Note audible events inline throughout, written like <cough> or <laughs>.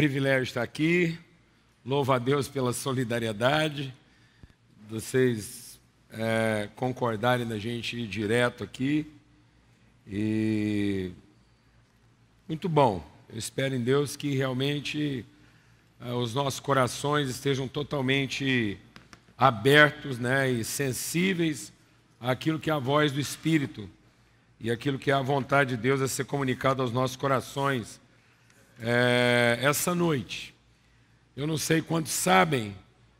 privilégio estar aqui. Louvo a Deus pela solidariedade, vocês é, concordarem na gente ir direto aqui. E muito bom. Eu espero em Deus que realmente é, os nossos corações estejam totalmente abertos né, e sensíveis àquilo que é a voz do Espírito e aquilo que é a vontade de Deus a ser comunicado aos nossos corações é, essa noite. Eu não sei quantos sabem,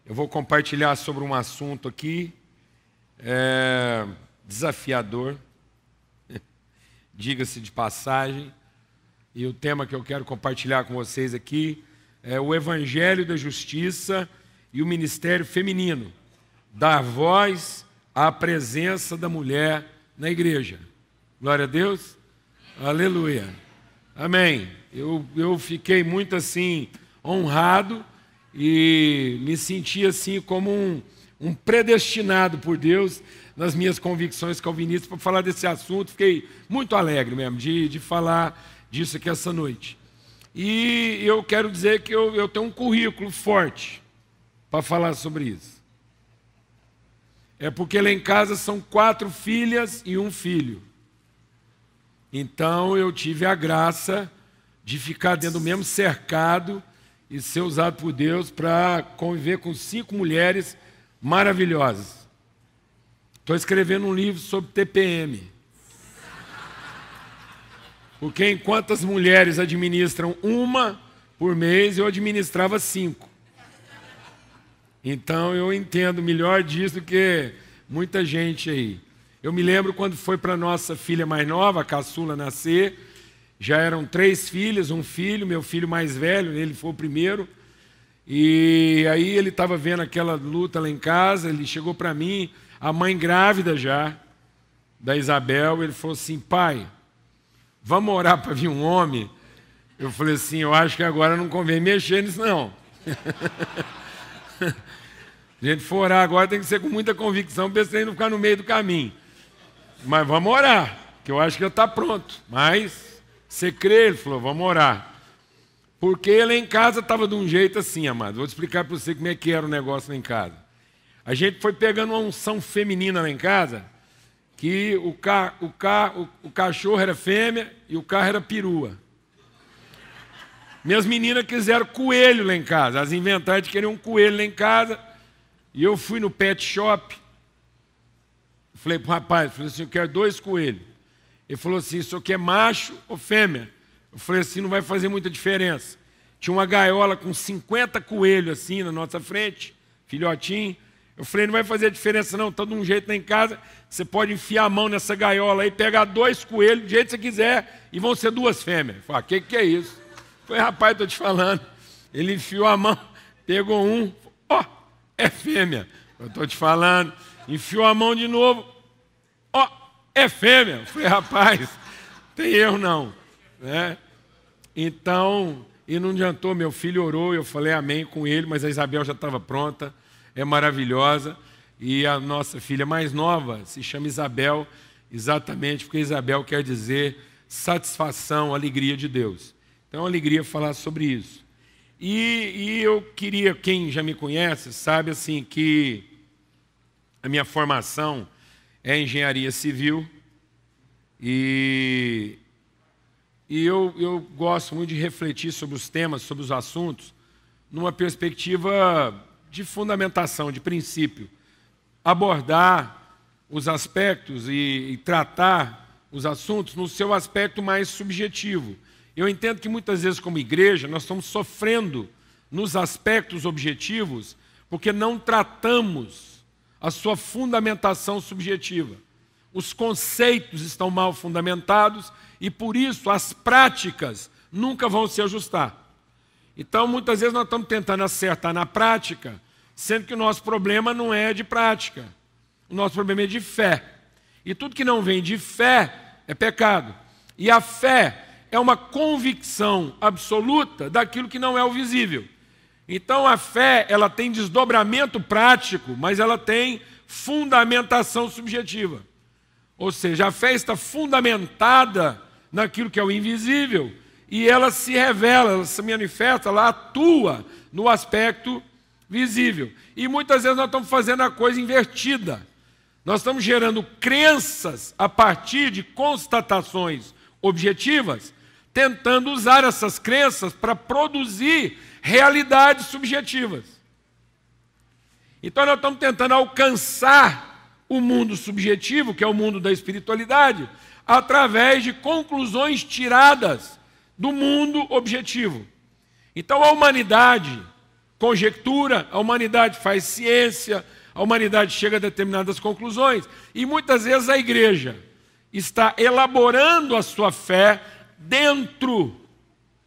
eu vou compartilhar sobre um assunto aqui é, desafiador, <laughs> diga-se de passagem, e o tema que eu quero compartilhar com vocês aqui é o Evangelho da Justiça e o Ministério Feminino dar voz à presença da mulher na igreja. Glória a Deus, aleluia. Amém. Eu, eu fiquei muito assim, honrado e me senti assim como um, um predestinado por Deus nas minhas convicções calvinistas para falar desse assunto. Fiquei muito alegre mesmo de, de falar disso aqui essa noite. E eu quero dizer que eu, eu tenho um currículo forte para falar sobre isso. É porque lá em casa são quatro filhas e um filho. Então eu tive a graça de ficar dentro do mesmo cercado e ser usado por Deus para conviver com cinco mulheres maravilhosas. Estou escrevendo um livro sobre TPM. Porque enquanto as mulheres administram uma por mês, eu administrava cinco. Então eu entendo melhor disso do que muita gente aí. Eu me lembro quando foi para nossa filha mais nova, a caçula, nascer. Já eram três filhas, um filho, meu filho mais velho, ele foi o primeiro. E aí ele estava vendo aquela luta lá em casa, ele chegou para mim, a mãe grávida já, da Isabel, ele falou assim: pai, vamos orar para vir um homem? Eu falei assim: eu acho que agora não convém mexer nisso, não. <laughs> a gente for orar agora tem que ser com muita convicção, para não ficar no meio do caminho. Mas vamos orar, que eu acho que já está pronto. Mas você crê? Ele falou, vamos orar. Porque ele em casa estava de um jeito assim, amado. Vou te explicar para você como é que era o negócio lá em casa. A gente foi pegando uma unção feminina lá em casa, que o, ca, o, ca, o, o cachorro era fêmea e o carro era perua. Minhas meninas quiseram coelho lá em casa. As inventaram de querer um coelho lá em casa. E eu fui no pet shop falei para o rapaz, falei assim, eu quero dois coelhos. Ele falou assim, isso aqui é macho ou fêmea? Eu falei assim, não vai fazer muita diferença. Tinha uma gaiola com 50 coelhos assim na nossa frente, filhotinho. Eu falei, não vai fazer diferença não, está de um jeito lá em casa, você pode enfiar a mão nessa gaiola aí, pegar dois coelhos do jeito que você quiser, e vão ser duas fêmeas. Eu falei, o ah, que, que é isso? Foi, falei, rapaz, estou te falando. Ele enfiou a mão, pegou um, ó, oh, é fêmea. Eu estou te falando enfiou a mão de novo. Ó, oh, é fêmea. falei, rapaz, tem erro não. Né? Então, e não adiantou, meu filho orou, eu falei amém com ele, mas a Isabel já estava pronta, é maravilhosa. E a nossa filha mais nova se chama Isabel, exatamente porque Isabel quer dizer satisfação, alegria de Deus. Então, é uma alegria falar sobre isso. E, e eu queria, quem já me conhece, sabe assim que a minha formação é engenharia civil e, e eu, eu gosto muito de refletir sobre os temas, sobre os assuntos, numa perspectiva de fundamentação, de princípio. Abordar os aspectos e, e tratar os assuntos no seu aspecto mais subjetivo. Eu entendo que muitas vezes, como igreja, nós estamos sofrendo nos aspectos objetivos porque não tratamos a sua fundamentação subjetiva. Os conceitos estão mal fundamentados e por isso as práticas nunca vão se ajustar. Então, muitas vezes nós estamos tentando acertar na prática, sendo que o nosso problema não é de prática. O nosso problema é de fé. E tudo que não vem de fé é pecado. E a fé é uma convicção absoluta daquilo que não é o visível. Então a fé, ela tem desdobramento prático, mas ela tem fundamentação subjetiva. Ou seja, a fé está fundamentada naquilo que é o invisível e ela se revela, ela se manifesta, ela atua no aspecto visível. E muitas vezes nós estamos fazendo a coisa invertida. Nós estamos gerando crenças a partir de constatações objetivas, tentando usar essas crenças para produzir realidades subjetivas. Então nós estamos tentando alcançar o mundo subjetivo, que é o mundo da espiritualidade, através de conclusões tiradas do mundo objetivo. Então a humanidade conjectura, a humanidade faz ciência, a humanidade chega a determinadas conclusões, e muitas vezes a igreja está elaborando a sua fé dentro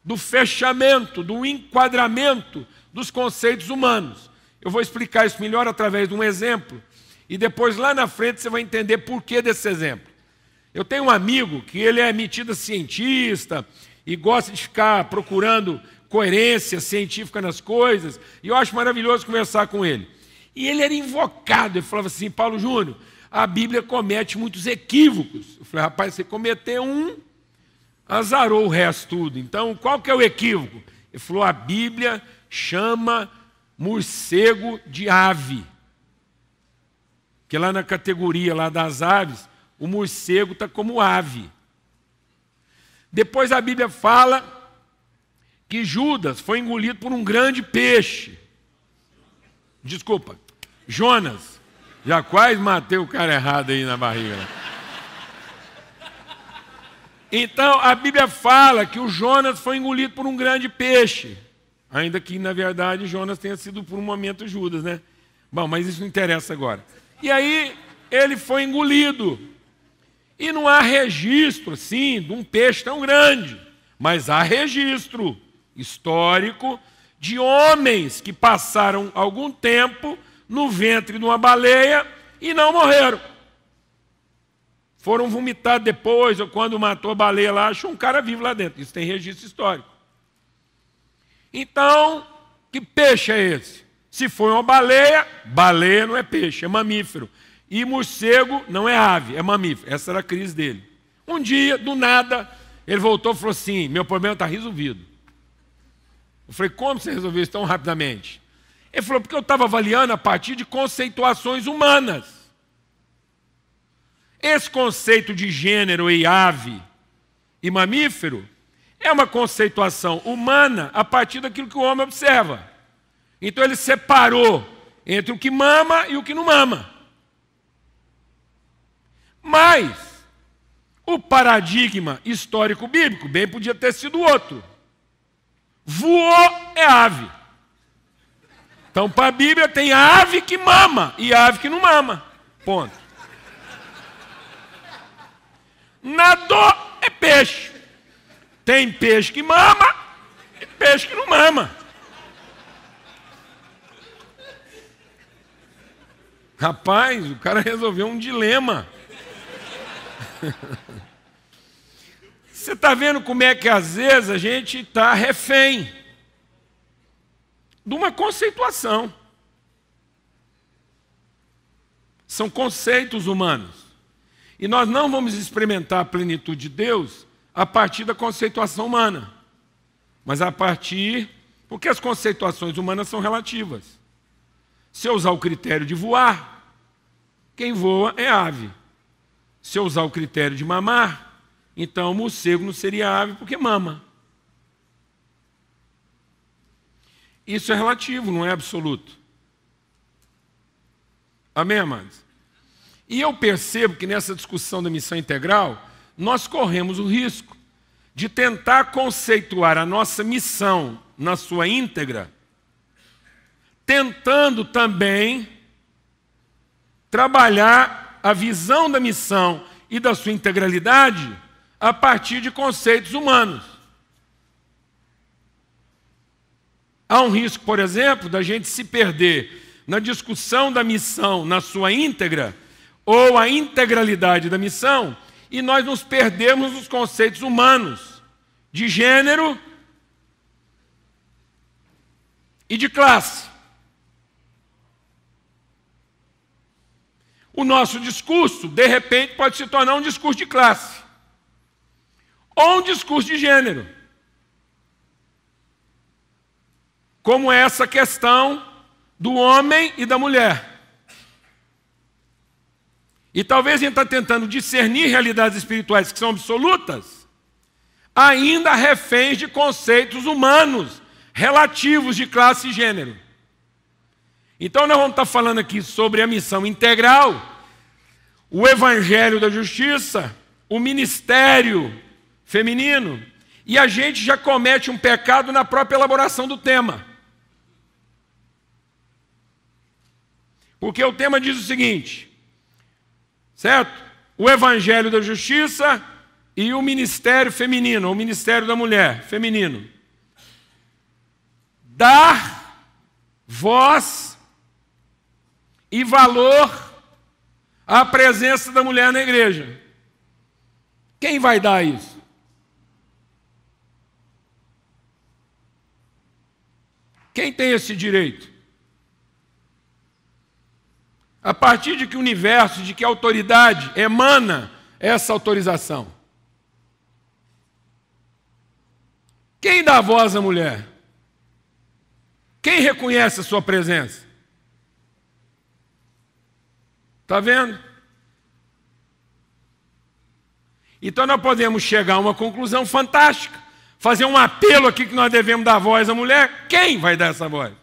do fechamento, do enquadramento dos conceitos humanos. Eu vou explicar isso melhor através de um exemplo e depois lá na frente você vai entender por que desse exemplo. Eu tenho um amigo que ele é metido cientista e gosta de ficar procurando coerência científica nas coisas, e eu acho maravilhoso conversar com ele. E ele era invocado, ele falava assim: Paulo Júnior, a Bíblia comete muitos equívocos. Eu falei, rapaz, você cometeu um, azarou o resto tudo. Então, qual que é o equívoco? Ele falou: a Bíblia chama morcego de ave. Porque lá na categoria lá das aves, o morcego está como ave. Depois a Bíblia fala que Judas foi engolido por um grande peixe. Desculpa, Jonas. Já quase matei o cara errado aí na barriga. Né? Então a Bíblia fala que o Jonas foi engolido por um grande peixe. Ainda que, na verdade, Jonas tenha sido por um momento Judas, né? Bom, mas isso não interessa agora. E aí ele foi engolido. E não há registro, sim, de um peixe tão grande. Mas há registro histórico de homens que passaram algum tempo no ventre de uma baleia e não morreram foram vomitar depois, ou quando matou a baleia lá, achou um cara vivo lá dentro. Isso tem registro histórico. Então, que peixe é esse? Se foi uma baleia, baleia não é peixe, é mamífero. E morcego não é ave, é mamífero. Essa era a crise dele. Um dia, do nada, ele voltou e falou assim: meu problema está resolvido. Eu falei, como você resolveu isso tão rapidamente? Ele falou, porque eu estava avaliando a partir de conceituações humanas. Esse conceito de gênero e ave e mamífero é uma conceituação humana a partir daquilo que o homem observa. Então ele separou entre o que mama e o que não mama. Mas o paradigma histórico bíblico bem podia ter sido outro. Voou é ave. Então, para a Bíblia, tem ave que mama e ave que não mama. Ponto. Nadou é peixe. Tem peixe que mama e peixe que não mama. Rapaz, o cara resolveu um dilema. <laughs> Você está vendo como é que às vezes a gente está refém de uma conceituação. São conceitos humanos. E nós não vamos experimentar a plenitude de Deus a partir da conceituação humana, mas a partir. Porque as conceituações humanas são relativas. Se eu usar o critério de voar, quem voa é ave. Se eu usar o critério de mamar, então o morcego não seria ave porque mama. Isso é relativo, não é absoluto. Amém, amados? E eu percebo que nessa discussão da missão integral, nós corremos o risco de tentar conceituar a nossa missão na sua íntegra, tentando também trabalhar a visão da missão e da sua integralidade a partir de conceitos humanos. Há um risco, por exemplo, da gente se perder na discussão da missão na sua íntegra ou a integralidade da missão, e nós nos perdemos nos conceitos humanos de gênero e de classe. O nosso discurso, de repente, pode se tornar um discurso de classe ou um discurso de gênero. Como essa questão do homem e da mulher. E talvez a gente está tentando discernir realidades espirituais que são absolutas, ainda reféns de conceitos humanos, relativos de classe e gênero. Então nós vamos estar tá falando aqui sobre a missão integral, o evangelho da justiça, o ministério feminino, e a gente já comete um pecado na própria elaboração do tema. Porque o tema diz o seguinte: certo? O Evangelho da Justiça e o Ministério Feminino, o Ministério da Mulher Feminino. Dar voz e valor à presença da mulher na igreja. Quem vai dar isso? Quem tem esse direito? A partir de que universo, de que autoridade emana essa autorização? Quem dá voz à mulher? Quem reconhece a sua presença? Está vendo? Então nós podemos chegar a uma conclusão fantástica. Fazer um apelo aqui que nós devemos dar voz à mulher. Quem vai dar essa voz?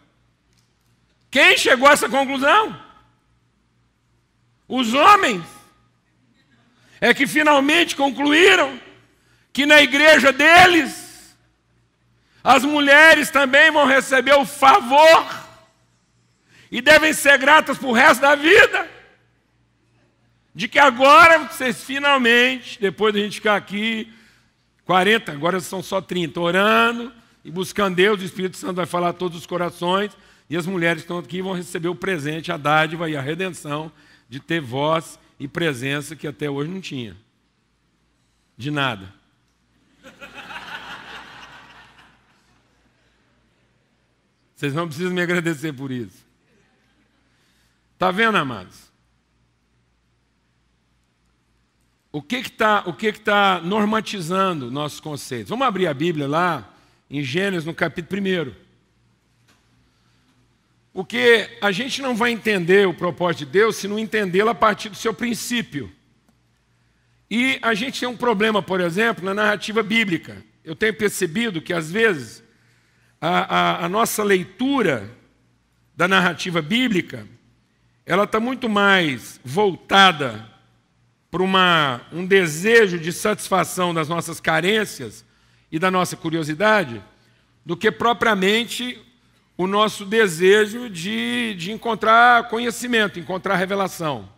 Quem chegou a essa conclusão? Os homens é que finalmente concluíram que na igreja deles as mulheres também vão receber o favor e devem ser gratas para o resto da vida. De que agora vocês finalmente, depois da gente ficar aqui, 40, agora são só 30, orando e buscando Deus, o Espírito Santo vai falar a todos os corações, e as mulheres que estão aqui vão receber o presente, a dádiva e a redenção de ter voz e presença que até hoje não tinha. De nada. Vocês não precisam me agradecer por isso. Está vendo, amados? O que está que, tá, que que tá normatizando nossos conceitos? Vamos abrir a Bíblia lá, em Gênesis, no capítulo 1. O que a gente não vai entender o propósito de Deus se não entendê-lo a partir do seu princípio. E a gente tem um problema, por exemplo, na narrativa bíblica. Eu tenho percebido que, às vezes, a, a, a nossa leitura da narrativa bíblica ela está muito mais voltada para uma, um desejo de satisfação das nossas carências e da nossa curiosidade do que propriamente o nosso desejo de, de encontrar conhecimento, encontrar revelação.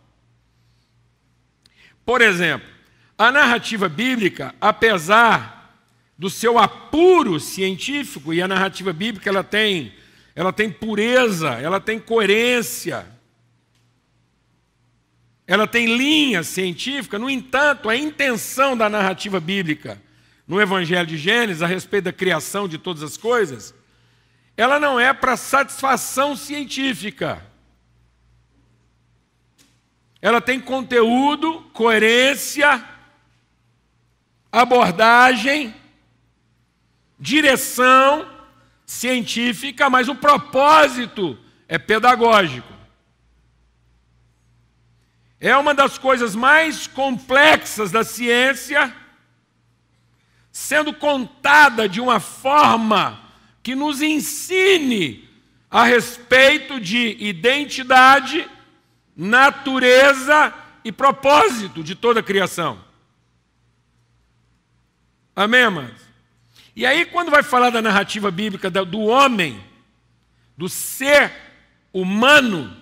Por exemplo, a narrativa bíblica, apesar do seu apuro científico, e a narrativa bíblica ela tem, ela tem pureza, ela tem coerência, ela tem linha científica, no entanto, a intenção da narrativa bíblica no Evangelho de Gênesis, a respeito da criação de todas as coisas, ela não é para satisfação científica. Ela tem conteúdo, coerência, abordagem, direção científica, mas o propósito é pedagógico. É uma das coisas mais complexas da ciência, sendo contada de uma forma que nos ensine a respeito de identidade, natureza e propósito de toda a criação. Amém, amados? E aí, quando vai falar da narrativa bíblica do homem, do ser humano,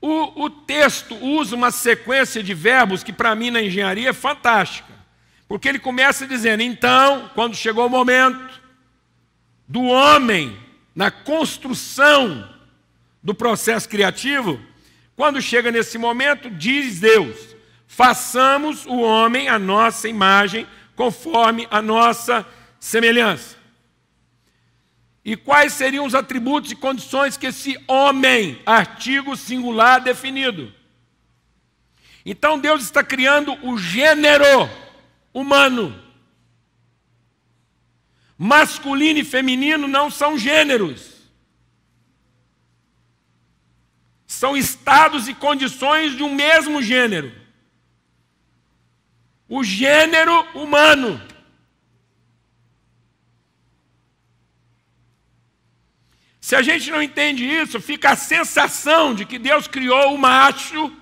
o, o texto usa uma sequência de verbos que, para mim, na engenharia é fantástica. Porque ele começa dizendo: então, quando chegou o momento do homem na construção do processo criativo, quando chega nesse momento, diz Deus: façamos o homem a nossa imagem, conforme a nossa semelhança. E quais seriam os atributos e condições que esse homem, artigo singular definido? Então Deus está criando o gênero humano. Masculino e feminino não são gêneros. São estados e condições de um mesmo gênero. O gênero humano. Se a gente não entende isso, fica a sensação de que Deus criou o macho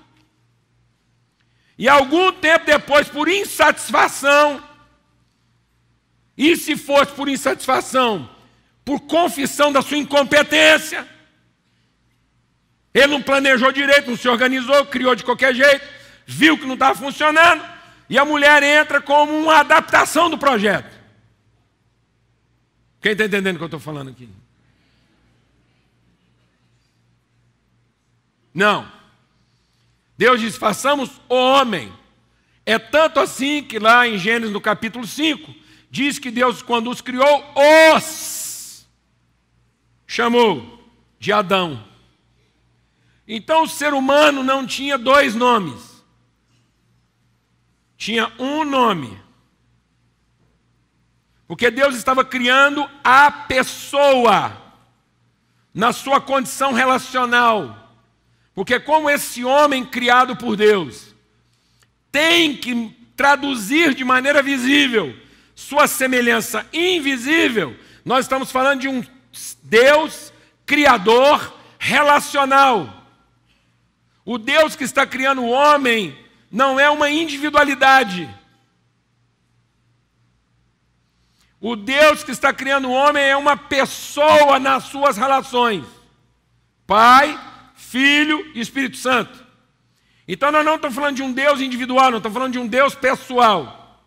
e algum tempo depois, por insatisfação, e se fosse por insatisfação, por confissão da sua incompetência, ele não planejou direito, não se organizou, criou de qualquer jeito, viu que não estava funcionando, e a mulher entra como uma adaptação do projeto. Quem está entendendo o que eu estou falando aqui? Não. Deus diz: façamos o homem. É tanto assim que lá em Gênesis no capítulo 5, diz que Deus, quando os criou, os chamou de Adão. Então o ser humano não tinha dois nomes, tinha um nome. Porque Deus estava criando a pessoa na sua condição relacional. Porque, como esse homem criado por Deus tem que traduzir de maneira visível sua semelhança invisível, nós estamos falando de um Deus criador relacional. O Deus que está criando o homem não é uma individualidade. O Deus que está criando o homem é uma pessoa nas suas relações: Pai, Filho e Espírito Santo. Então nós não estamos falando de um Deus individual, não estamos falando de um Deus pessoal.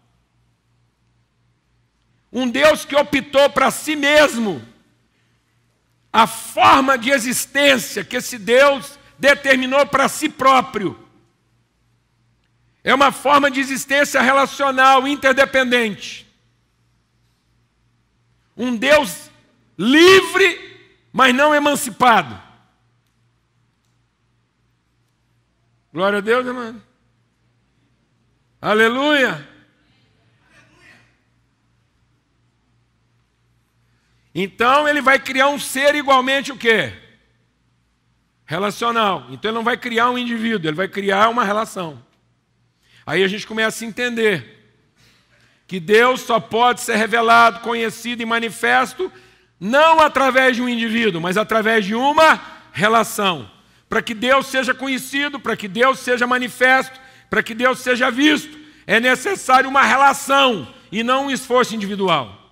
Um Deus que optou para si mesmo a forma de existência que esse Deus determinou para si próprio. É uma forma de existência relacional, interdependente. Um Deus livre, mas não emancipado. Glória a Deus, irmão. Aleluia. Então ele vai criar um ser igualmente o quê? Relacional. Então ele não vai criar um indivíduo, ele vai criar uma relação. Aí a gente começa a entender que Deus só pode ser revelado, conhecido e manifesto não através de um indivíduo, mas através de uma relação para que Deus seja conhecido, para que Deus seja manifesto, para que Deus seja visto, é necessário uma relação e não um esforço individual.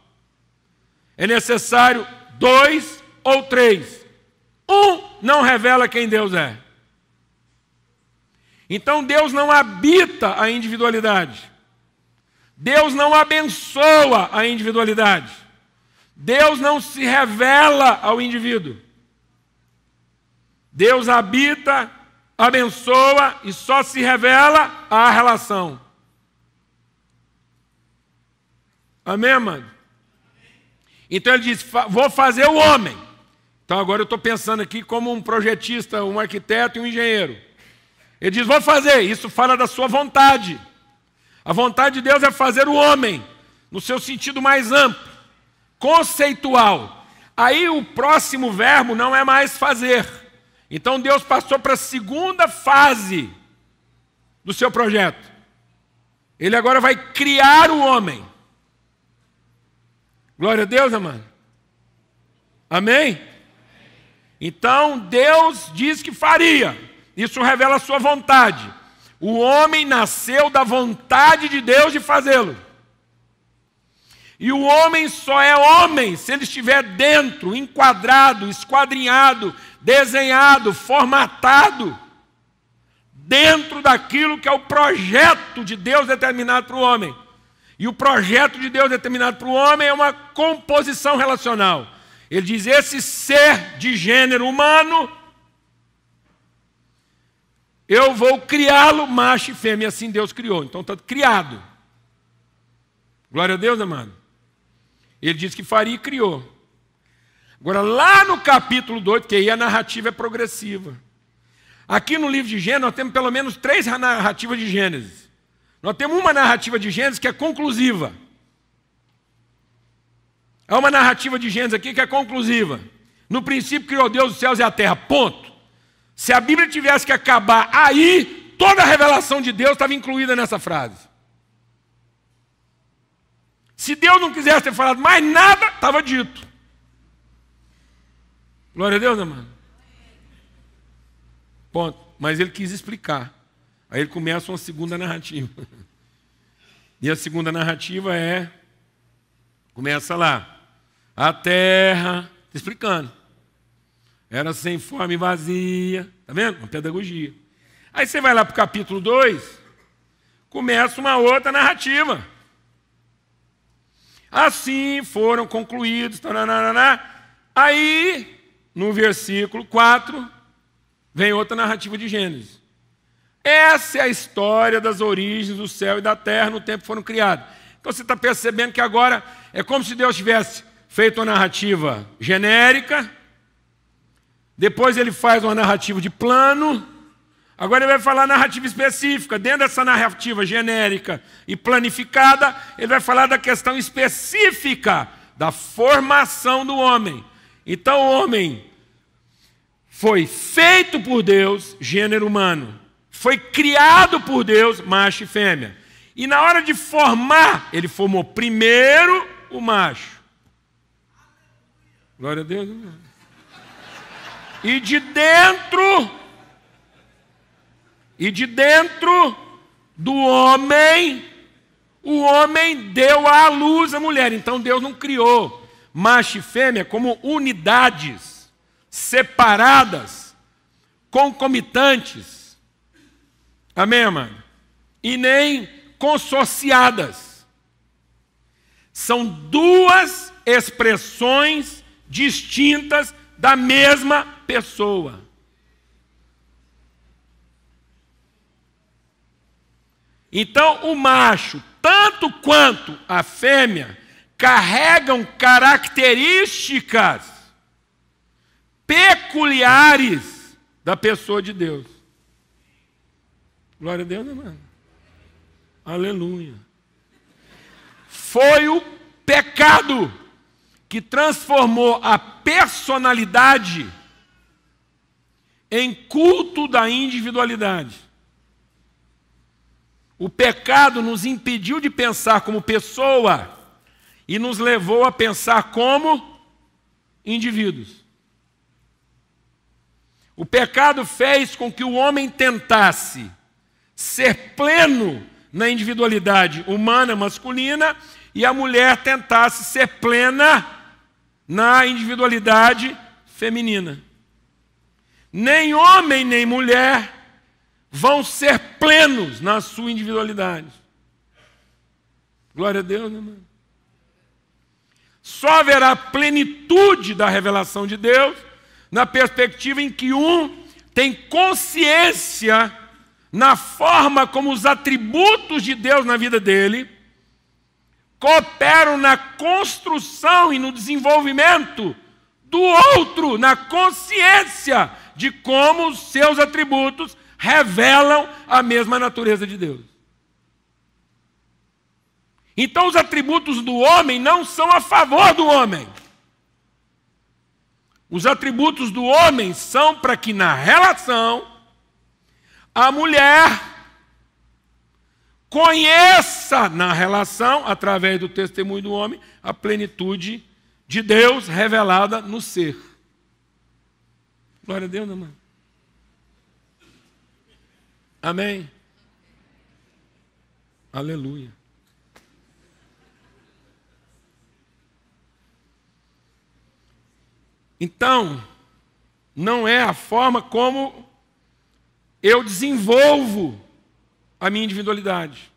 É necessário dois ou três. Um não revela quem Deus é. Então Deus não habita a individualidade. Deus não abençoa a individualidade. Deus não se revela ao indivíduo. Deus habita, abençoa e só se revela a relação. Amém, mano? Então ele diz: vou fazer o homem. Então agora eu estou pensando aqui como um projetista, um arquiteto e um engenheiro. Ele diz: vou fazer. Isso fala da sua vontade. A vontade de Deus é fazer o homem, no seu sentido mais amplo, conceitual. Aí o próximo verbo não é mais fazer. Então Deus passou para a segunda fase do seu projeto. Ele agora vai criar o homem. Glória a Deus, amado. Amém? Então Deus diz que faria. Isso revela a sua vontade. O homem nasceu da vontade de Deus de fazê-lo. E o homem só é homem se ele estiver dentro, enquadrado, esquadrinhado desenhado, formatado, dentro daquilo que é o projeto de Deus determinado para o homem. E o projeto de Deus determinado para o homem é uma composição relacional. Ele diz: esse ser de gênero humano, eu vou criá-lo macho e fêmea, assim Deus criou. Então está criado. Glória a Deus, amado. Ele diz que faria e criou. Agora, lá no capítulo 2, que aí a narrativa é progressiva. Aqui no livro de Gênesis, nós temos pelo menos três narrativas de Gênesis. Nós temos uma narrativa de Gênesis que é conclusiva. Há uma narrativa de Gênesis aqui que é conclusiva. No princípio criou Deus os céus e a terra. Ponto. Se a Bíblia tivesse que acabar aí, toda a revelação de Deus estava incluída nessa frase. Se Deus não quisesse ter falado mais nada, estava dito. Glória a Deus, amado. Ponto. Mas ele quis explicar. Aí ele começa uma segunda narrativa. <laughs> E a segunda narrativa é. Começa lá. A terra. Tá explicando. Era sem forma e vazia. Está vendo? Uma pedagogia. Aí você vai lá para o capítulo 2. Começa uma outra narrativa. Assim foram concluídos. Taranana, aí no versículo 4, vem outra narrativa de Gênesis. Essa é a história das origens do céu e da terra no tempo que foram criados. Então você está percebendo que agora é como se Deus tivesse feito uma narrativa genérica, depois ele faz uma narrativa de plano, agora ele vai falar narrativa específica. Dentro dessa narrativa genérica e planificada, ele vai falar da questão específica da formação do homem. Então o homem foi feito por Deus, gênero humano. Foi criado por Deus, macho e fêmea. E na hora de formar, ele formou primeiro o macho. Glória a Deus. Né? E de dentro, e de dentro do homem, o homem deu à luz a mulher. Então Deus não criou macho e fêmea, como unidades separadas, concomitantes. Amém, amado? E nem consorciadas. São duas expressões distintas da mesma pessoa. Então, o macho, tanto quanto a fêmea, carregam características peculiares da pessoa de Deus. Glória a Deus, irmão. Né, Aleluia. Foi o pecado que transformou a personalidade em culto da individualidade. O pecado nos impediu de pensar como pessoa e nos levou a pensar como indivíduos. O pecado fez com que o homem tentasse ser pleno na individualidade humana, masculina, e a mulher tentasse ser plena na individualidade feminina. Nem homem nem mulher vão ser plenos na sua individualidade. Glória a Deus, irmão. Né, só haverá plenitude da revelação de Deus na perspectiva em que um tem consciência na forma como os atributos de Deus na vida dele cooperam na construção e no desenvolvimento do outro, na consciência de como os seus atributos revelam a mesma natureza de Deus. Então os atributos do homem não são a favor do homem. Os atributos do homem são para que na relação a mulher conheça na relação, através do testemunho do homem, a plenitude de Deus revelada no ser. Glória a Deus, amém. Amém. Aleluia. Então, não é a forma como eu desenvolvo a minha individualidade,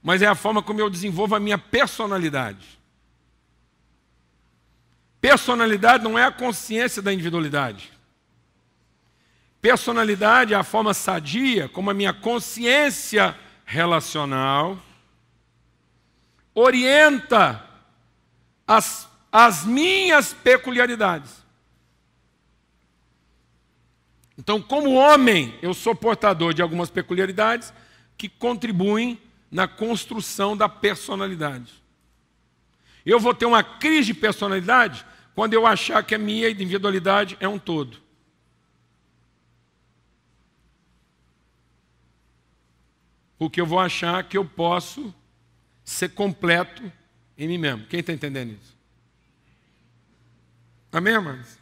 mas é a forma como eu desenvolvo a minha personalidade. Personalidade não é a consciência da individualidade. Personalidade é a forma sadia como a minha consciência relacional orienta as as minhas peculiaridades. Então, como homem, eu sou portador de algumas peculiaridades que contribuem na construção da personalidade. Eu vou ter uma crise de personalidade quando eu achar que a minha individualidade é um todo. Porque eu vou achar que eu posso ser completo em mim mesmo. Quem está entendendo isso? Amém, amados?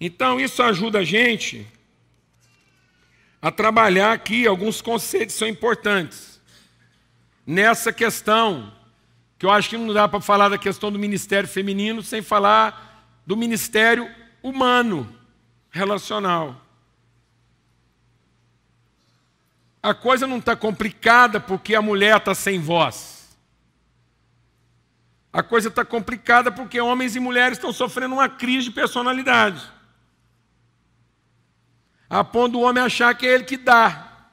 Então, isso ajuda a gente a trabalhar aqui alguns conceitos são importantes. Nessa questão, que eu acho que não dá para falar da questão do ministério feminino sem falar do ministério humano, relacional. A coisa não está complicada porque a mulher está sem voz. A coisa está complicada porque homens e mulheres estão sofrendo uma crise de personalidade. A ponto do homem achar que é ele que dá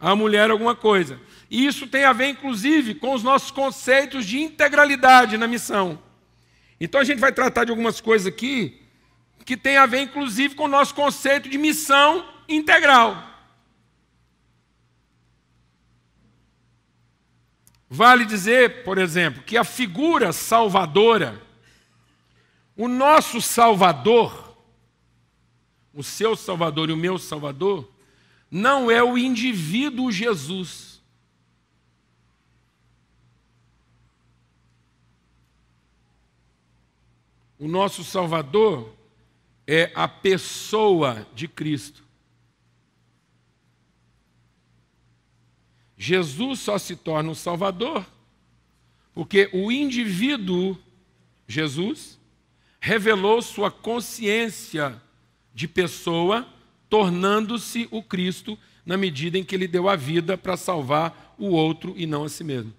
à mulher alguma coisa. E isso tem a ver, inclusive, com os nossos conceitos de integralidade na missão. Então a gente vai tratar de algumas coisas aqui que tem a ver, inclusive, com o nosso conceito de missão integral. Vale dizer, por exemplo, que a figura salvadora, o nosso Salvador, o seu Salvador e o meu Salvador, não é o indivíduo Jesus. O nosso Salvador é a pessoa de Cristo. Jesus só se torna o Salvador porque o indivíduo, Jesus, revelou sua consciência de pessoa, tornando-se o Cristo na medida em que ele deu a vida para salvar o outro e não a si mesmo.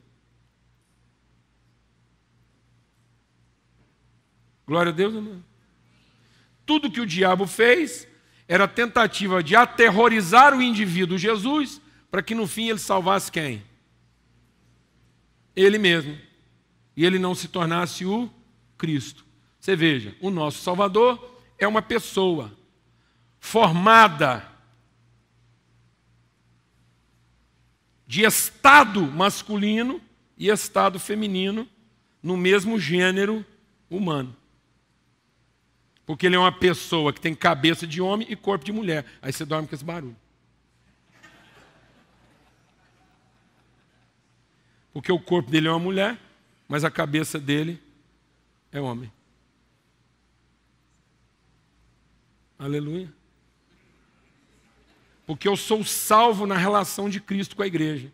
Glória a Deus, amado. Tudo que o diabo fez era tentativa de aterrorizar o indivíduo Jesus para que no fim ele salvasse quem? Ele mesmo. E ele não se tornasse o Cristo. Você veja, o nosso Salvador é uma pessoa formada de estado masculino e estado feminino no mesmo gênero humano. Porque ele é uma pessoa que tem cabeça de homem e corpo de mulher. Aí você dorme com esse barulho. Porque o corpo dele é uma mulher, mas a cabeça dele é homem. Aleluia. Porque eu sou salvo na relação de Cristo com a igreja.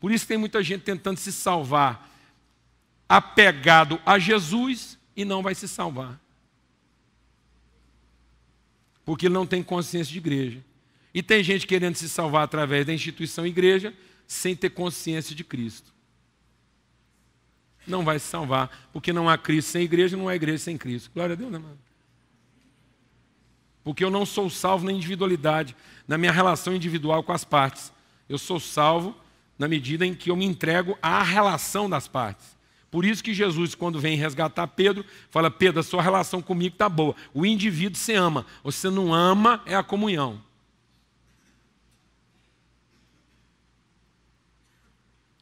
Por isso tem muita gente tentando se salvar apegado a Jesus e não vai se salvar. Porque não tem consciência de igreja. E tem gente querendo se salvar através da instituição igreja sem ter consciência de Cristo não vai se salvar, porque não há Cristo sem igreja, e não há igreja sem Cristo. Glória a Deus, né, mano? Porque eu não sou salvo na individualidade, na minha relação individual com as partes. Eu sou salvo na medida em que eu me entrego à relação das partes. Por isso que Jesus, quando vem resgatar Pedro, fala: Pedro, a sua relação comigo está boa. O indivíduo se ama. Você não ama é a comunhão.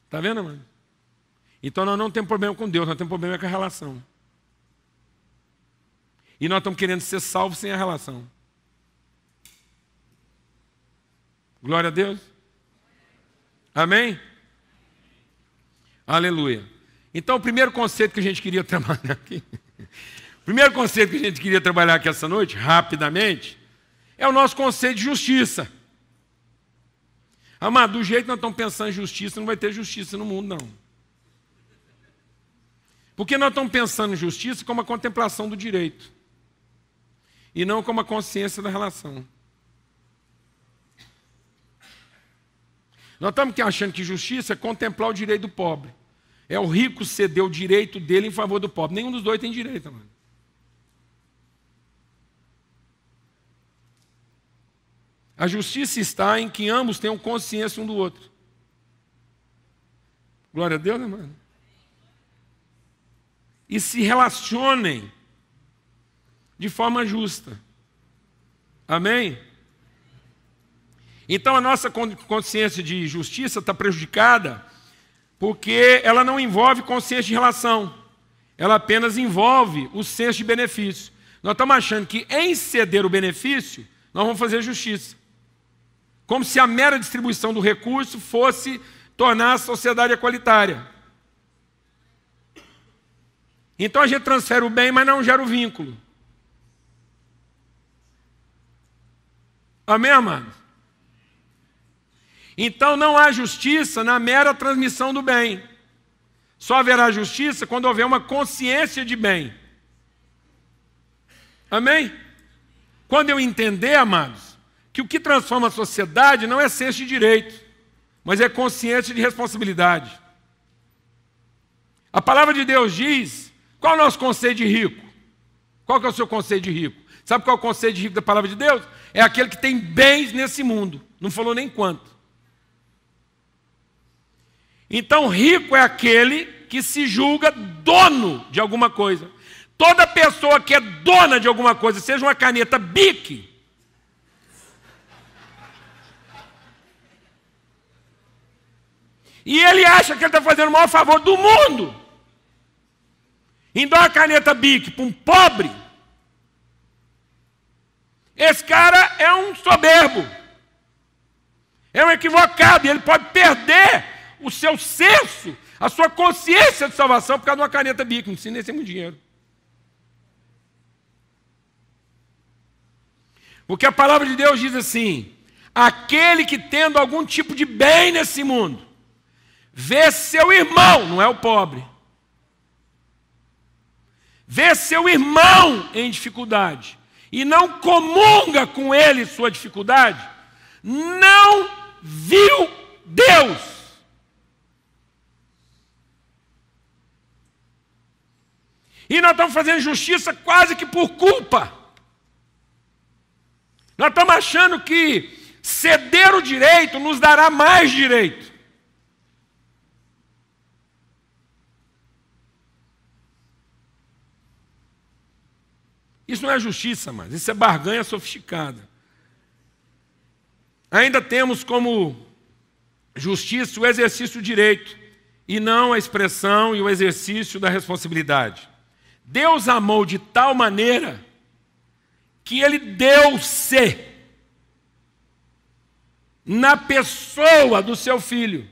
Está vendo, mano? Então nós não temos problema com Deus, nós temos problema com a relação. E nós estamos querendo ser salvos sem a relação. Glória a Deus. Amém? Aleluia. Então, o primeiro conceito que a gente queria <laughs> trabalhar aqui, o primeiro conceito que a gente queria trabalhar aqui essa noite, rapidamente, é o nosso conceito de justiça. Amado, do jeito que nós estamos pensando em justiça, não vai ter justiça no mundo, não. Porque nós estamos pensando em justiça como a contemplação do direito e não como a consciência da relação. Nós estamos achando que justiça é contemplar o direito do pobre. É o rico ceder o direito dele em favor do pobre. Nenhum dos dois tem direito, mano. A justiça está em que ambos tenham consciência um do outro. Glória a Deus, né, mano? e se relacionem de forma justa. Amém? Então a nossa consciência de justiça está prejudicada porque ela não envolve consciência de relação, ela apenas envolve o senso de benefício. Nós estamos achando que em ceder o benefício, nós vamos fazer justiça. Como se a mera distribuição do recurso fosse tornar a sociedade equalitária. Então a gente transfere o bem, mas não gera o vínculo. Amém, amado? Então não há justiça na mera transmissão do bem. Só haverá justiça quando houver uma consciência de bem. Amém? Quando eu entender, amados, que o que transforma a sociedade não é senso de direito, mas é consciência de responsabilidade. A palavra de Deus diz qual é o nosso conceito de rico? Qual é o seu conceito de rico? Sabe qual é o conceito de rico da palavra de Deus? É aquele que tem bens nesse mundo. Não falou nem quanto. Então, rico é aquele que se julga dono de alguma coisa. Toda pessoa que é dona de alguma coisa, seja uma caneta bique, E ele acha que ele está fazendo o maior favor do mundo. Em dar uma caneta bique para um pobre, esse cara é um soberbo, é um equivocado, e ele pode perder o seu senso, a sua consciência de salvação por causa de uma caneta bique. Não precisa nem ser muito dinheiro. Porque a palavra de Deus diz assim: aquele que tendo algum tipo de bem nesse mundo, vê seu irmão, não é o pobre, vê seu irmão em dificuldade e não comunga com ele sua dificuldade, não viu Deus. E nós estamos fazendo justiça quase que por culpa. Nós estamos achando que ceder o direito nos dará mais direito. Isso não é justiça mais, isso é barganha sofisticada. Ainda temos como justiça o exercício do direito e não a expressão e o exercício da responsabilidade. Deus amou de tal maneira que ele deu-se na pessoa do seu filho.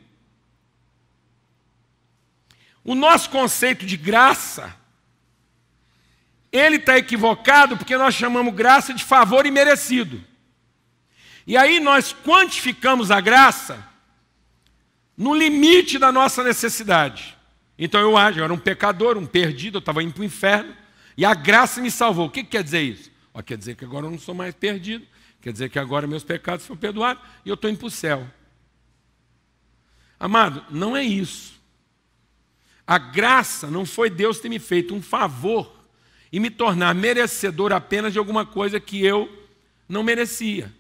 O nosso conceito de graça ele está equivocado porque nós chamamos graça de favor e merecido. E aí nós quantificamos a graça no limite da nossa necessidade. Então eu acho, eu era um pecador, um perdido, eu estava indo para o inferno, e a graça me salvou. O que, que quer dizer isso? Ó, quer dizer que agora eu não sou mais perdido, quer dizer que agora meus pecados foram perdoados e eu estou indo para o céu. Amado, não é isso. A graça não foi Deus ter me feito um favor e me tornar merecedor apenas de alguma coisa que eu não merecia.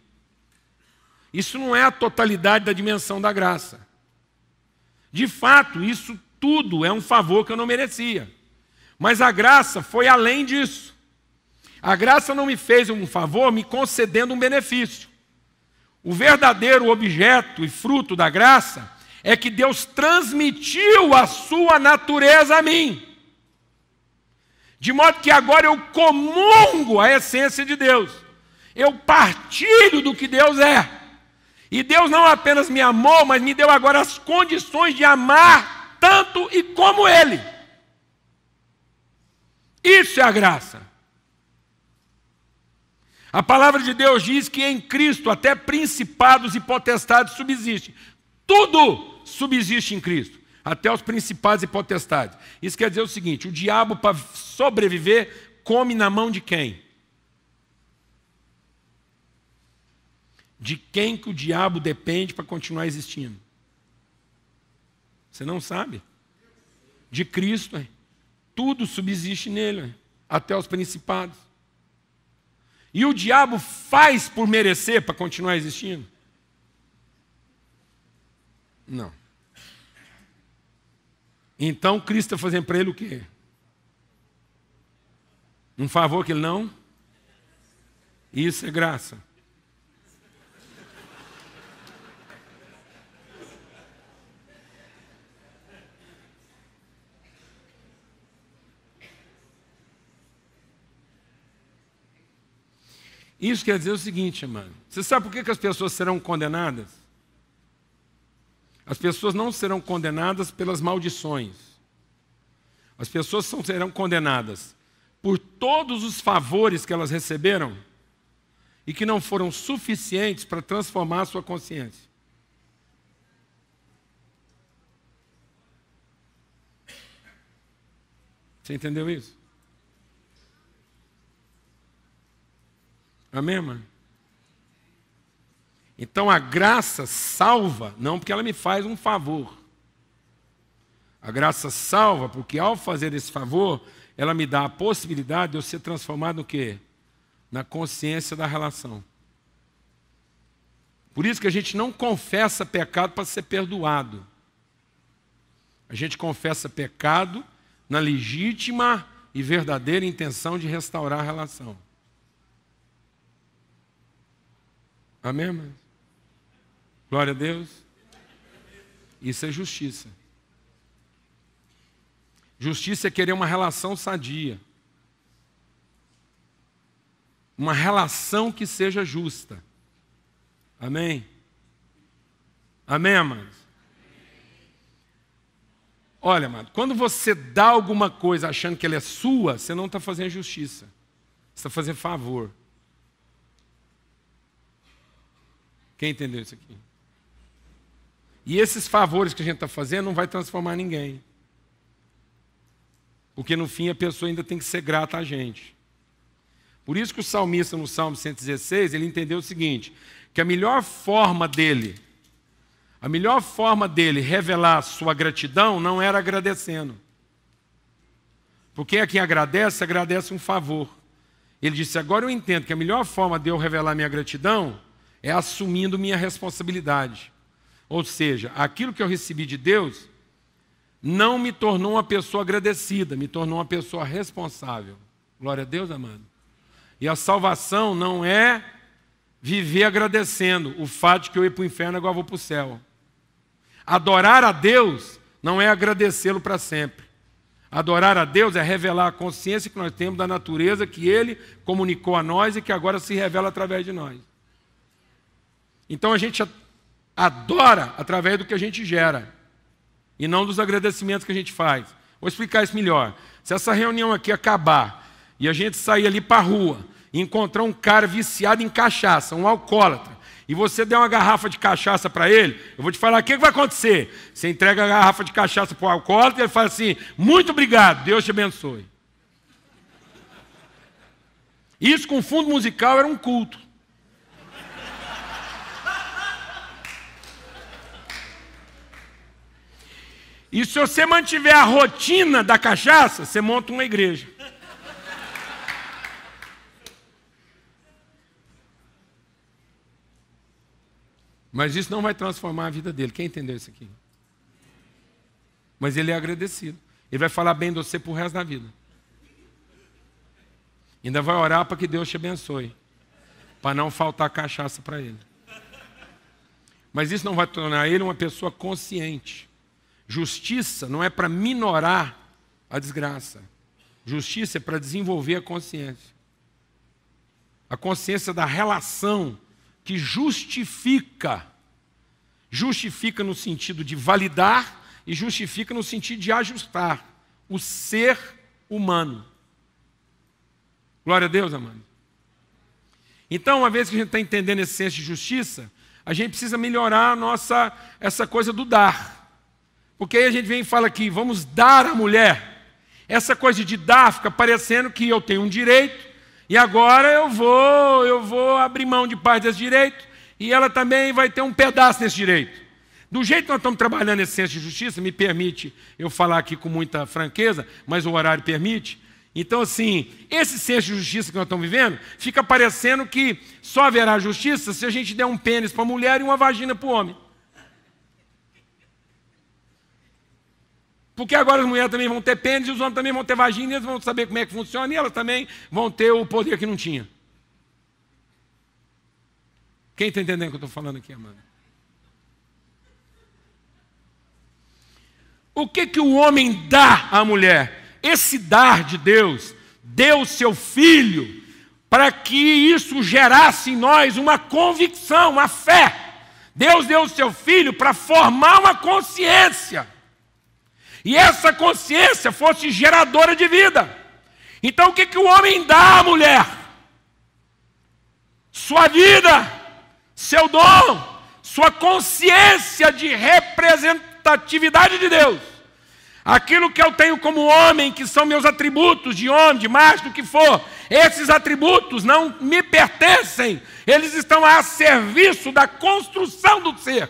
Isso não é a totalidade da dimensão da graça. De fato, isso tudo é um favor que eu não merecia. Mas a graça foi além disso. A graça não me fez um favor me concedendo um benefício. O verdadeiro objeto e fruto da graça é que Deus transmitiu a sua natureza a mim. De modo que agora eu comungo a essência de Deus. Eu partilho do que Deus é. E Deus não apenas me amou, mas me deu agora as condições de amar tanto e como Ele. Isso é a graça. A palavra de Deus diz que em Cristo até principados e potestades subsistem. Tudo subsiste em Cristo até os principados e potestades. Isso quer dizer o seguinte: o diabo, para sobreviver, come na mão de quem? De quem que o diabo depende para continuar existindo? Você não sabe? De Cristo. Tudo subsiste nele, até os principados. E o diabo faz por merecer para continuar existindo? Não. Então Cristo está fazendo para ele o quê? Um favor que ele não? Isso é graça. Isso quer dizer o seguinte, mano. Você sabe por que, que as pessoas serão condenadas? As pessoas não serão condenadas pelas maldições. As pessoas serão condenadas por todos os favores que elas receberam e que não foram suficientes para transformar a sua consciência. Você entendeu isso? Amém, mano? Então a graça salva, não porque ela me faz um favor. A graça salva porque ao fazer esse favor, ela me dá a possibilidade de eu ser transformado no quê? Na consciência da relação. Por isso que a gente não confessa pecado para ser perdoado. A gente confessa pecado na legítima e verdadeira intenção de restaurar a relação. Amém? Mãe? Glória a Deus. Isso é justiça. Justiça é querer uma relação sadia. Uma relação que seja justa. Amém? Amém, amados? Olha, amado, quando você dá alguma coisa achando que ela é sua, você não está fazendo justiça. Você está fazendo favor. Quem entendeu isso aqui? E esses favores que a gente está fazendo não vai transformar ninguém. Porque no fim a pessoa ainda tem que ser grata a gente. Por isso que o salmista no Salmo 116, ele entendeu o seguinte, que a melhor forma dele, a melhor forma dele revelar sua gratidão não era agradecendo. Porque quem agradece, agradece um favor. Ele disse: Agora eu entendo que a melhor forma de eu revelar minha gratidão é assumindo minha responsabilidade. Ou seja, aquilo que eu recebi de Deus não me tornou uma pessoa agradecida, me tornou uma pessoa responsável. Glória a Deus, amado. E a salvação não é viver agradecendo o fato de que eu ia para o inferno é e agora vou para o céu. Adorar a Deus não é agradecê-lo para sempre. Adorar a Deus é revelar a consciência que nós temos da natureza que Ele comunicou a nós e que agora se revela através de nós. Então a gente adora através do que a gente gera e não dos agradecimentos que a gente faz. Vou explicar isso melhor. Se essa reunião aqui acabar e a gente sair ali para a rua e encontrar um cara viciado em cachaça, um alcoólatra, e você der uma garrafa de cachaça para ele, eu vou te falar o que, que vai acontecer. Você entrega a garrafa de cachaça para o alcoólatra e ele fala assim: muito obrigado, Deus te abençoe. Isso com fundo musical era um culto. E se você mantiver a rotina da cachaça, você monta uma igreja. Mas isso não vai transformar a vida dele. Quem entendeu isso aqui? Mas ele é agradecido. Ele vai falar bem de você pro resto da vida. Ainda vai orar para que Deus te abençoe. Para não faltar cachaça para ele. Mas isso não vai tornar ele uma pessoa consciente. Justiça não é para minorar a desgraça. Justiça é para desenvolver a consciência. A consciência da relação que justifica. Justifica no sentido de validar e justifica no sentido de ajustar o ser humano. Glória a Deus, amado. Então, uma vez que a gente está entendendo esse senso de justiça, a gente precisa melhorar nossa, essa coisa do dar. Porque aí a gente vem e fala aqui, vamos dar à mulher. Essa coisa de dar fica parecendo que eu tenho um direito e agora eu vou, eu vou abrir mão de parte desse direito e ela também vai ter um pedaço desse direito. Do jeito que nós estamos trabalhando esse senso de justiça, me permite eu falar aqui com muita franqueza, mas o horário permite. Então, assim, esse senso de justiça que nós estamos vivendo, fica parecendo que só haverá justiça se a gente der um pênis para a mulher e uma vagina para o homem. Porque agora as mulheres também vão ter pênis, os homens também vão ter vagina, eles vão saber como é que funciona, e elas também vão ter o poder que não tinha. Quem está entendendo o que eu estou falando aqui, amada? O que, que o homem dá à mulher? Esse dar de Deus, deu seu filho, para que isso gerasse em nós uma convicção, uma fé. Deus deu o seu filho para formar uma consciência e essa consciência fosse geradora de vida. Então o que, que o homem dá à mulher? Sua vida, seu dom, sua consciência de representatividade de Deus. Aquilo que eu tenho como homem, que são meus atributos de homem, de macho, do que for, esses atributos não me pertencem, eles estão a serviço da construção do ser.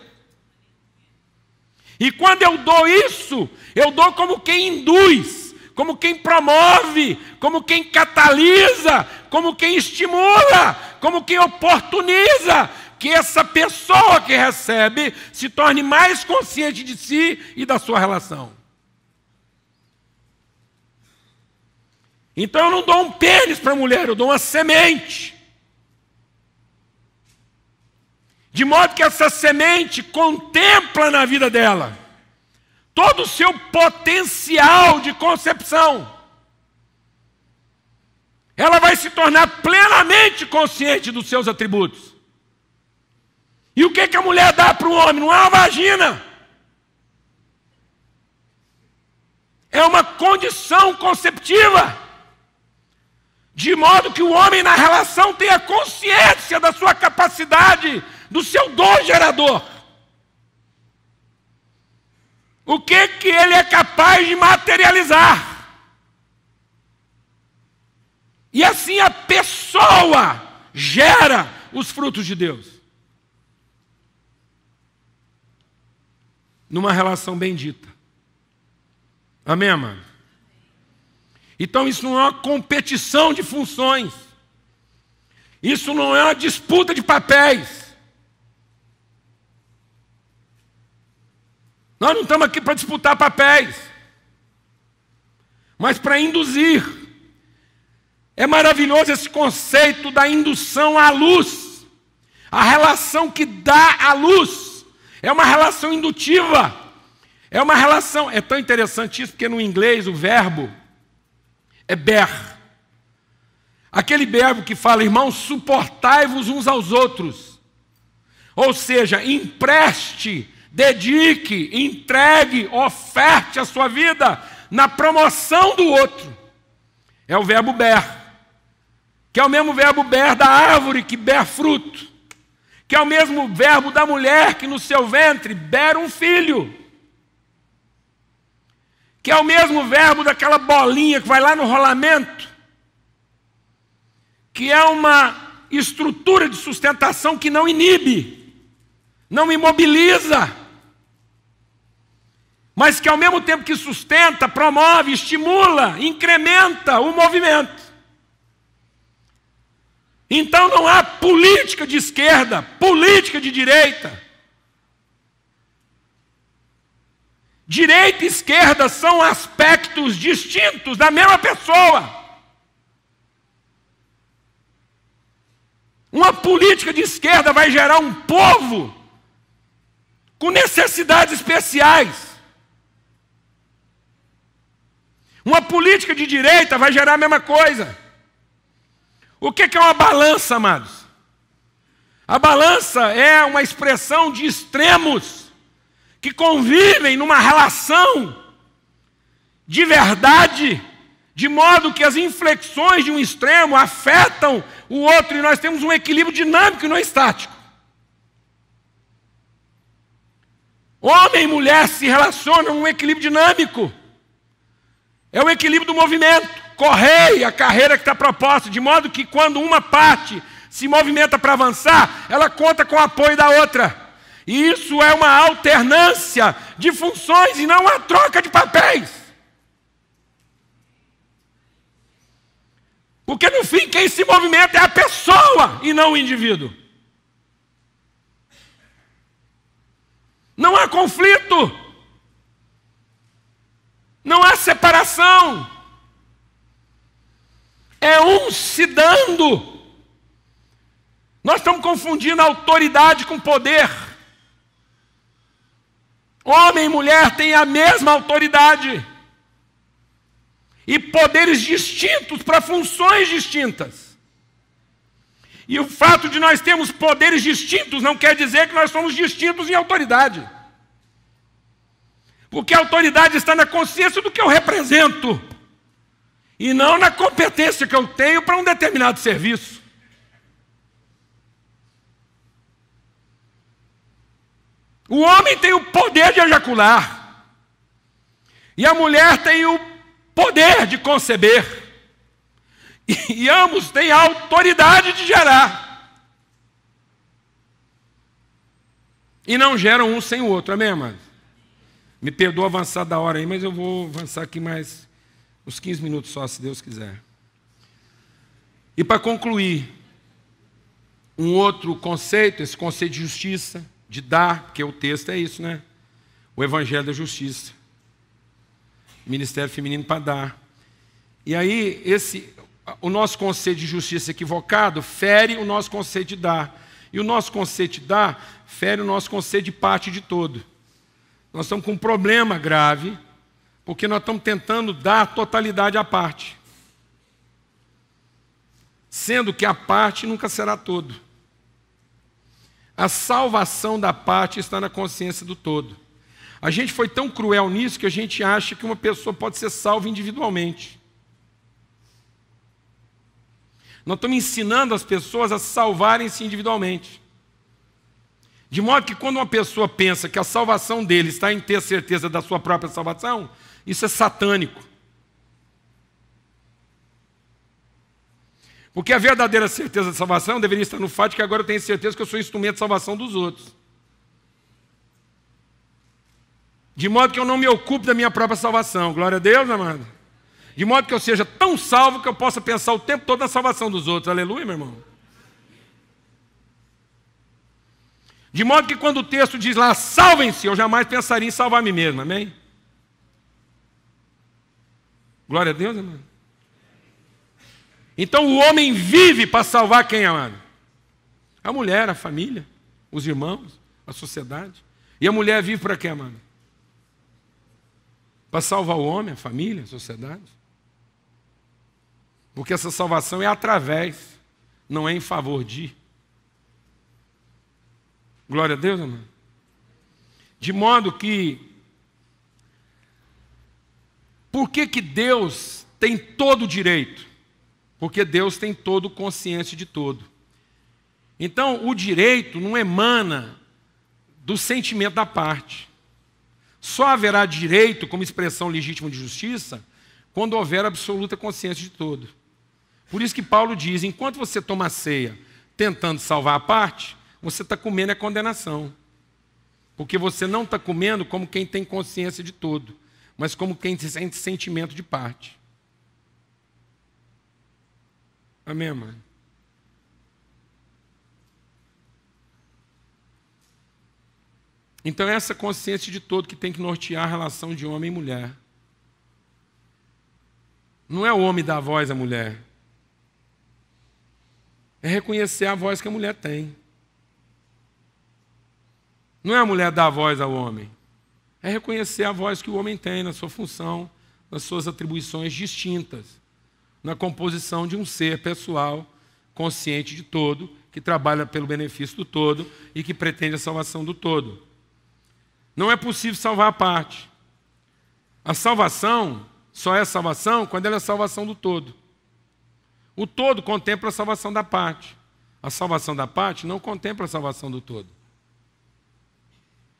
E quando eu dou isso, eu dou como quem induz, como quem promove, como quem catalisa, como quem estimula, como quem oportuniza que essa pessoa que recebe se torne mais consciente de si e da sua relação. Então eu não dou um pênis para a mulher, eu dou uma semente. de modo que essa semente contempla na vida dela todo o seu potencial de concepção. Ela vai se tornar plenamente consciente dos seus atributos. E o que, que a mulher dá para o homem? Não é uma vagina. É uma condição conceptiva. De modo que o homem, na relação, tenha consciência da sua capacidade do seu dom gerador. O que que ele é capaz de materializar? E assim a pessoa gera os frutos de Deus. Numa relação bendita. Amém, amado? Então isso não é uma competição de funções. Isso não é uma disputa de papéis. Nós não estamos aqui para disputar papéis, mas para induzir. É maravilhoso esse conceito da indução à luz. A relação que dá à luz é uma relação indutiva. É uma relação, é tão interessante isso porque no inglês o verbo é ber. Aquele verbo que fala, irmãos, suportai-vos uns aos outros. Ou seja, empreste dedique, entregue, oferte a sua vida na promoção do outro. É o verbo ber, que é o mesmo verbo ber da árvore que ber fruto, que é o mesmo verbo da mulher que no seu ventre ber um filho, que é o mesmo verbo daquela bolinha que vai lá no rolamento, que é uma estrutura de sustentação que não inibe não imobiliza, mas que ao mesmo tempo que sustenta, promove, estimula, incrementa o movimento. Então não há política de esquerda, política de direita. Direita e esquerda são aspectos distintos da mesma pessoa. Uma política de esquerda vai gerar um povo com necessidades especiais. Uma política de direita vai gerar a mesma coisa. O que é uma balança, amados? A balança é uma expressão de extremos que convivem numa relação de verdade, de modo que as inflexões de um extremo afetam o outro e nós temos um equilíbrio dinâmico e não estático. Homem e mulher se relacionam num equilíbrio dinâmico. É o equilíbrio do movimento. Correia a carreira que está proposta, de modo que quando uma parte se movimenta para avançar, ela conta com o apoio da outra. E isso é uma alternância de funções e não uma troca de papéis. Porque no fim, quem se movimenta é a pessoa e não o indivíduo. Não há conflito. Não há separação. É um se dando. Nós estamos confundindo autoridade com poder. Homem e mulher têm a mesma autoridade. E poderes distintos para funções distintas. E o fato de nós termos poderes distintos não quer dizer que nós somos distintos em autoridade. Porque a autoridade está na consciência do que eu represento e não na competência que eu tenho para um determinado serviço. O homem tem o poder de ejacular, e a mulher tem o poder de conceber. <laughs> E ambos têm a autoridade de gerar. E não geram um sem o outro, amém, amados? Me perdoa avançar da hora aí, mas eu vou avançar aqui mais uns 15 minutos só, se Deus quiser. E para concluir, um outro conceito, esse conceito de justiça, de dar, porque o texto é isso, né? O Evangelho da Justiça. Ministério Feminino para dar. E aí, esse o nosso conceito de justiça equivocado fere o nosso conceito de dar. E o nosso conceito de dar fere o nosso conceito de parte de todo. Nós estamos com um problema grave, porque nós estamos tentando dar totalidade à parte. Sendo que a parte nunca será todo. A salvação da parte está na consciência do todo. A gente foi tão cruel nisso que a gente acha que uma pessoa pode ser salva individualmente. Nós estamos ensinando as pessoas a salvarem-se individualmente. De modo que quando uma pessoa pensa que a salvação dele está em ter certeza da sua própria salvação, isso é satânico. Porque a verdadeira certeza da salvação deveria estar no fato de que agora eu tenho certeza que eu sou instrumento de salvação dos outros. De modo que eu não me ocupo da minha própria salvação. Glória a Deus, amado de modo que eu seja tão salvo que eu possa pensar o tempo todo na salvação dos outros. Aleluia, meu irmão. De modo que quando o texto diz lá, salvem-se, eu jamais pensaria em salvar me mesmo, amém? Glória a Deus, amado. Então o homem vive para salvar quem, amado? A mulher, a família, os irmãos, a sociedade. E a mulher vive para quê, amado? Para salvar o homem, a família, a sociedade. Porque essa salvação é através, não é em favor de. Glória a Deus, irmão. De modo que, por que, que Deus tem todo o direito? Porque Deus tem todo consciência de todo. Então, o direito não emana do sentimento da parte. Só haverá direito como expressão legítima de justiça quando houver absoluta consciência de todo. Por isso que Paulo diz: enquanto você toma a ceia tentando salvar a parte, você está comendo a condenação. Porque você não está comendo como quem tem consciência de todo, mas como quem sente sentimento de parte. Amém, mãe? Então, é essa consciência de todo que tem que nortear a relação de homem e mulher. Não é o homem dar voz à mulher é reconhecer a voz que a mulher tem. Não é a mulher dar a voz ao homem, é reconhecer a voz que o homem tem na sua função, nas suas atribuições distintas, na composição de um ser pessoal, consciente de todo, que trabalha pelo benefício do todo e que pretende a salvação do todo. Não é possível salvar a parte. A salvação só é salvação quando ela é salvação do todo. O todo contempla a salvação da parte. A salvação da parte não contempla a salvação do todo.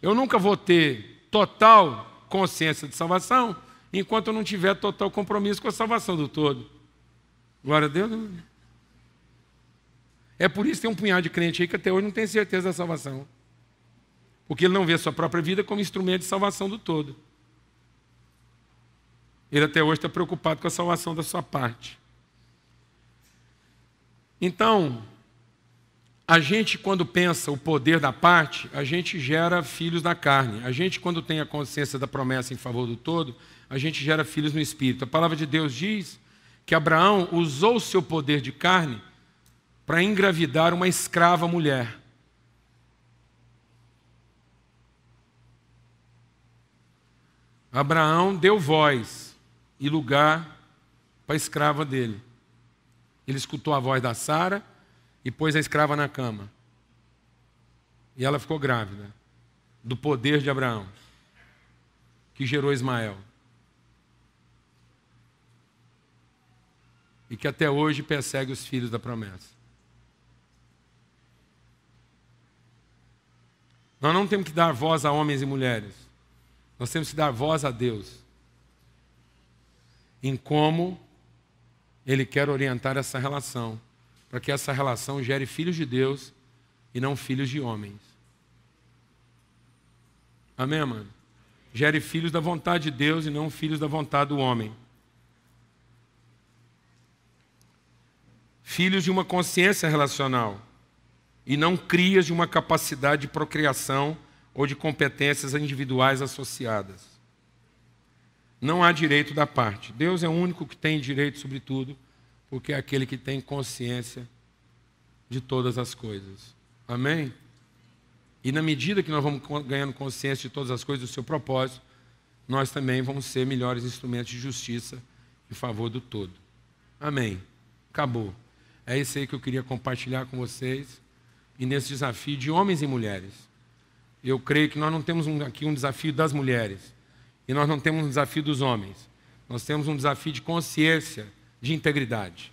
Eu nunca vou ter total consciência de salvação enquanto eu não tiver total compromisso com a salvação do todo. Glória a Deus. Né? É por isso que tem um punhado de crente aí que até hoje não tem certeza da salvação. Porque ele não vê a sua própria vida como instrumento de salvação do todo. Ele até hoje está preocupado com a salvação da sua parte. Então, a gente, quando pensa o poder da parte, a gente gera filhos na carne. A gente, quando tem a consciência da promessa em favor do todo, a gente gera filhos no espírito. A palavra de Deus diz que Abraão usou o seu poder de carne para engravidar uma escrava mulher. Abraão deu voz e lugar para a escrava dele. Ele escutou a voz da Sara e pôs a escrava na cama. E ela ficou grávida do poder de Abraão, que gerou Ismael. E que até hoje persegue os filhos da promessa. Nós não temos que dar voz a homens e mulheres. Nós temos que dar voz a Deus. Em como ele quer orientar essa relação, para que essa relação gere filhos de Deus e não filhos de homens. Amém, mano? Gere filhos da vontade de Deus e não filhos da vontade do homem. Filhos de uma consciência relacional e não crias de uma capacidade de procriação ou de competências individuais associadas. Não há direito da parte. Deus é o único que tem direito sobre tudo, porque é aquele que tem consciência de todas as coisas. Amém? E na medida que nós vamos ganhando consciência de todas as coisas, do seu propósito, nós também vamos ser melhores instrumentos de justiça em favor do todo. Amém. Acabou. É isso aí que eu queria compartilhar com vocês. E nesse desafio de homens e mulheres. Eu creio que nós não temos aqui um desafio das mulheres. E nós não temos um desafio dos homens. Nós temos um desafio de consciência, de integridade.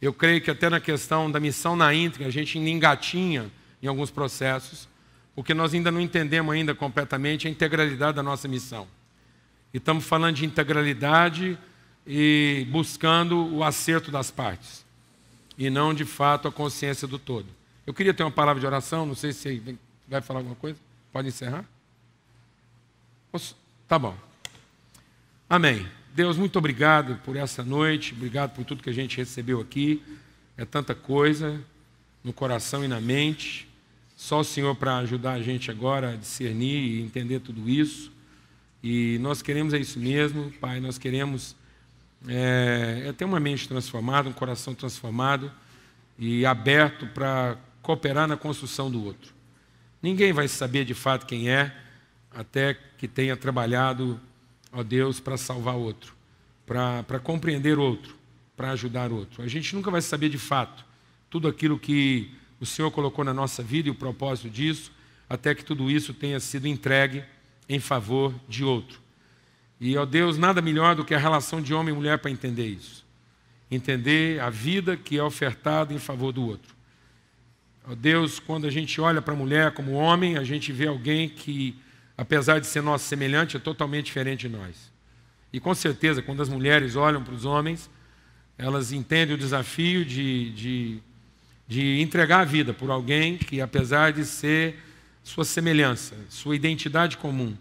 Eu creio que até na questão da missão na íntegra, a gente ainda engatinha em alguns processos, porque nós ainda não entendemos ainda completamente a integralidade da nossa missão. E estamos falando de integralidade e buscando o acerto das partes, e não, de fato, a consciência do todo. Eu queria ter uma palavra de oração, não sei se vai falar alguma coisa. Pode encerrar? Posso? Tá bom. Amém. Deus, muito obrigado por essa noite, obrigado por tudo que a gente recebeu aqui. É tanta coisa no coração e na mente. Só o Senhor para ajudar a gente agora a discernir e entender tudo isso. E nós queremos é isso mesmo, Pai. Nós queremos é, é ter uma mente transformada, um coração transformado e aberto para cooperar na construção do outro. Ninguém vai saber de fato quem é até que tenha trabalhado, ó Deus, para salvar outro, para compreender outro, para ajudar outro. A gente nunca vai saber de fato tudo aquilo que o Senhor colocou na nossa vida e o propósito disso, até que tudo isso tenha sido entregue em favor de outro. E, ó Deus, nada melhor do que a relação de homem e mulher para entender isso. Entender a vida que é ofertada em favor do outro. Ó Deus, quando a gente olha para a mulher como homem, a gente vê alguém que apesar de ser nosso semelhante, é totalmente diferente de nós. E com certeza, quando as mulheres olham para os homens, elas entendem o desafio de, de, de entregar a vida por alguém que, apesar de ser sua semelhança, sua identidade comum,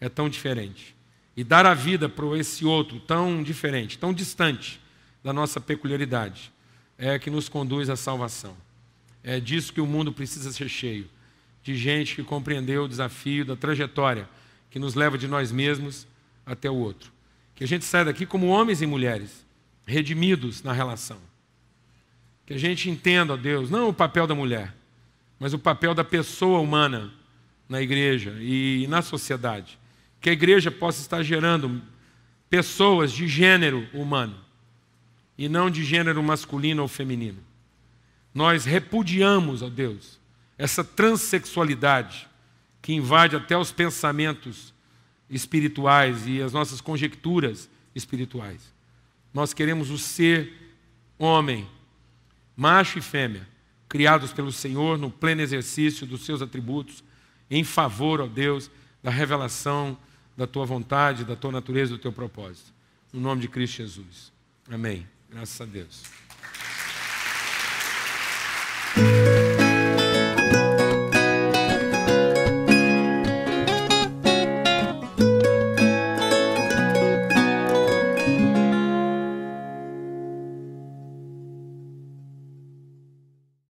é tão diferente. E dar a vida para esse outro tão diferente, tão distante da nossa peculiaridade, é que nos conduz à salvação. É disso que o mundo precisa ser cheio de gente que compreendeu o desafio da trajetória que nos leva de nós mesmos até o outro. Que a gente saia daqui como homens e mulheres, redimidos na relação. Que a gente entenda, ó Deus, não o papel da mulher, mas o papel da pessoa humana na igreja e na sociedade. Que a igreja possa estar gerando pessoas de gênero humano e não de gênero masculino ou feminino. Nós repudiamos, ó Deus, essa transexualidade que invade até os pensamentos espirituais e as nossas conjecturas espirituais. Nós queremos o ser homem, macho e fêmea, criados pelo Senhor no pleno exercício dos seus atributos, em favor, ó Deus, da revelação da tua vontade, da tua natureza, do teu propósito. No nome de Cristo Jesus. Amém. Graças a Deus.